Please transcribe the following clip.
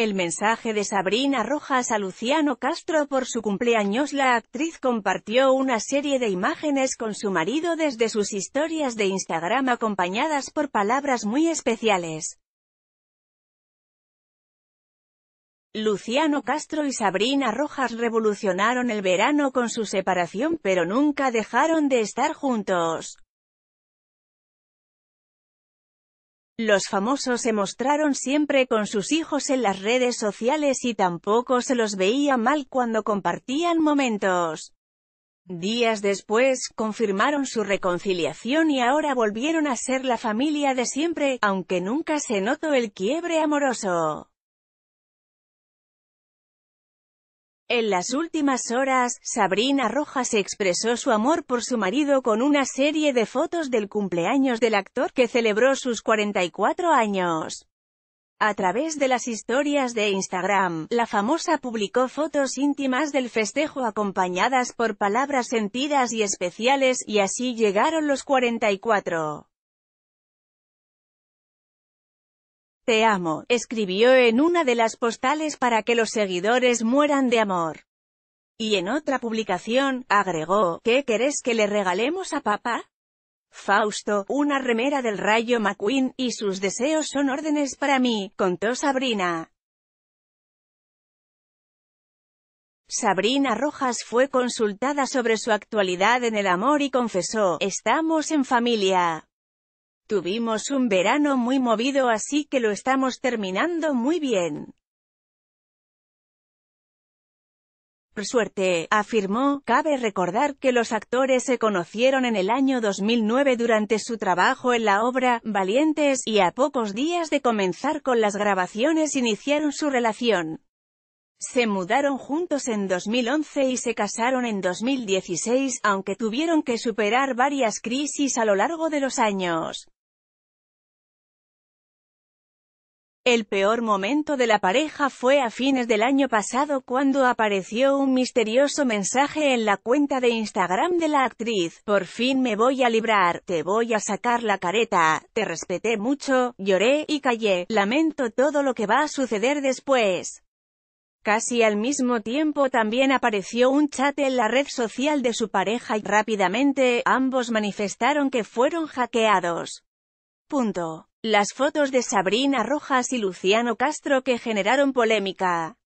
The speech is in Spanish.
El mensaje de Sabrina Rojas a Luciano Castro por su cumpleaños La actriz compartió una serie de imágenes con su marido desde sus historias de Instagram acompañadas por palabras muy especiales. Luciano Castro y Sabrina Rojas revolucionaron el verano con su separación pero nunca dejaron de estar juntos. Los famosos se mostraron siempre con sus hijos en las redes sociales y tampoco se los veía mal cuando compartían momentos. Días después, confirmaron su reconciliación y ahora volvieron a ser la familia de siempre, aunque nunca se notó el quiebre amoroso. En las últimas horas, Sabrina Rojas expresó su amor por su marido con una serie de fotos del cumpleaños del actor que celebró sus 44 años. A través de las historias de Instagram, la famosa publicó fotos íntimas del festejo acompañadas por palabras sentidas y especiales, y así llegaron los 44. Te amo, escribió en una de las postales para que los seguidores mueran de amor. Y en otra publicación, agregó, ¿qué querés que le regalemos a papá? Fausto, una remera del rayo McQueen, y sus deseos son órdenes para mí, contó Sabrina. Sabrina Rojas fue consultada sobre su actualidad en el amor y confesó, estamos en familia. Tuvimos un verano muy movido así que lo estamos terminando muy bien. Por suerte, afirmó, cabe recordar que los actores se conocieron en el año 2009 durante su trabajo en la obra, Valientes, y a pocos días de comenzar con las grabaciones iniciaron su relación. Se mudaron juntos en 2011 y se casaron en 2016, aunque tuvieron que superar varias crisis a lo largo de los años. El peor momento de la pareja fue a fines del año pasado cuando apareció un misterioso mensaje en la cuenta de Instagram de la actriz, por fin me voy a librar, te voy a sacar la careta, te respeté mucho, lloré y callé, lamento todo lo que va a suceder después. Casi al mismo tiempo también apareció un chat en la red social de su pareja y rápidamente, ambos manifestaron que fueron hackeados. Punto. Las fotos de Sabrina Rojas y Luciano Castro que generaron polémica.